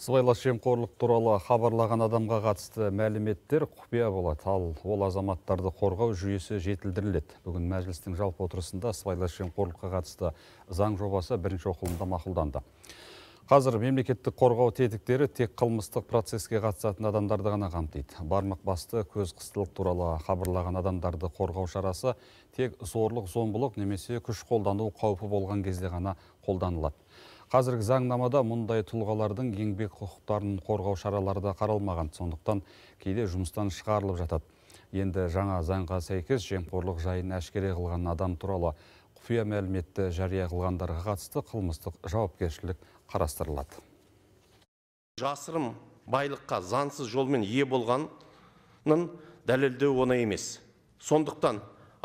сыбайлас жемқорлық туралы хабарлаған адамға қатысты мәліметтер құпия болады ал ол азаматтарды қорғау жүйесі жетілдіріледі бүгін мәжілістің жалпы отырысында сыбайлас жемқорлыққа қатысты заң жобасы бірінші оқылымда мақұлданды қазір мемлекеттік қорғау тетіктері тек қылмыстық процеске қатысатын адамдарды ғана қамтиды бармақ басты көз қыстылық туралы хабарлаған адамдарды қорғау шарасы тек зорлық зомбылық немесе күш қолдану қаупі болған кезде ғана қолданылады қазіргі заңнамада мұндай тұлғалардың еңбек құқықтарын қорғау шаралары да қаралмаған сондықтан кейде жұмыстан шығарылып жатады енді жаңа заңға сәйкес жемқорлық жайын әшкере қылған адам туралы құпия мәліметті жария қылғандарға қатысты қылмыстық жауапкершілік қарастырылады жасырын байлыққа заңсыз жолмен ие болғанын дәлелдеу оңай емес сондықтан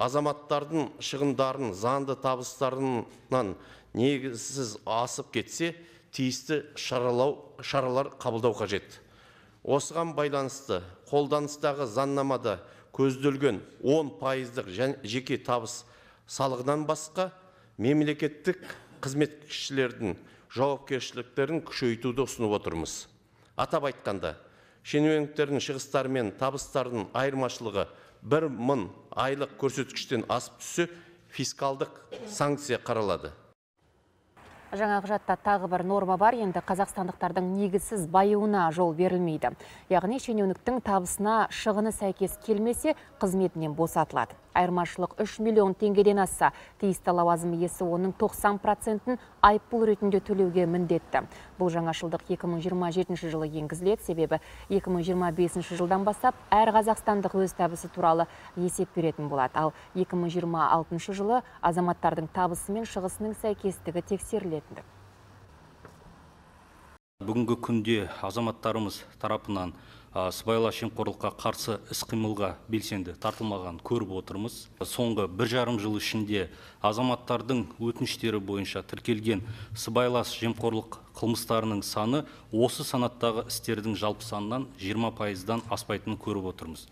азаматтардың шығындарын заңды табыстарынан негізсіз асып кетсе тиісті шаралау шаралар қабылдау қажет осыған байланысты қолданыстағы заңнамада көзделген он пайыздық жеке табыс салығынан басқа мемлекеттік қызметшілердің жауапкершіліктерін күшейтуді ұсынып отырмыз атап айтқанда шенеуніктердің шығыстары мен табыстарының айырмашылығы бір мың айлық көрсеткіштен асып түссе фискалдық санкция қаралады жаңа құжатта тағы бір норма бар енді қазақстандықтардың негізсіз байуына жол берілмейді яғни шенеуніктің табысына шығыны сәйкес келмесе қызметінен босатылады айырмашылық 3 миллион теңгеден асса тиісті лауазым иесі оның 90 процентін айыппұл ретінде төлеуге міндетті бұл жаңашылдық 2027 жылы енгізіледі себебі 2025 жылдан бастап әр қазақстандық өз табысы туралы есеп беретін болады ал 2026 жылы азаматтардың табысы мен шығысының сәйкестігі тексеріледі бүгінгі күнде азаматтарымыз тарапынан сыбайлас жемқорлыққа қарсы іс қимылға белсенді тартылмаған көріп отырмыз соңғы бір жарым жыл ішінде азаматтардың өтініштері бойынша тіркелген сыбайлас жемқорлық қылмыстарының саны осы санаттағы істердің жалпы санынан жиырма пайыздан аспайтынын көріп отырмыз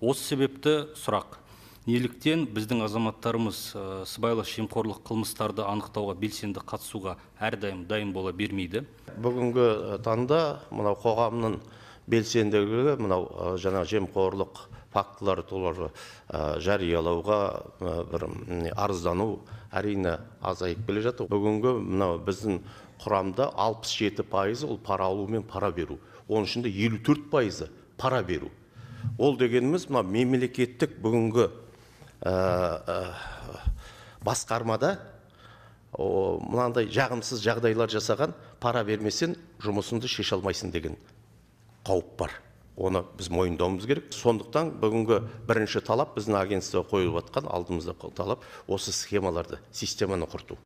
осы себепті сұрақ неліктен біздің азаматтарымыз ә, сыбайлас жемқорлық қылмыстарды анықтауға белсенді қатысуға әрдайым дайын бола бермейді бүгінгі э, таңда мынау қоғамның белсенділігі мынау ә, жаңа жемқорлық фактылар туралы ә, жариялауға бір арыздану әрине азайып келе жатыр бүгінгі мынау біздің құрамда 67 жеті пайызы ол пара алу мен пара беру оның ішінде елу төрт пайызы пара беру ол дегеніміз мына мемлекеттік бүгінгі Э, э, басқармада мынандай жағымсыз жағдайлар жасаған пара бермесең жұмысыңды шеше алмайсың деген қауіп бар оны біз мойындауымыз керек сондықтан бүгінгі бірінші талап біздің агентство қойылып жатқан алдымызда талап осы схемаларды системаны құрту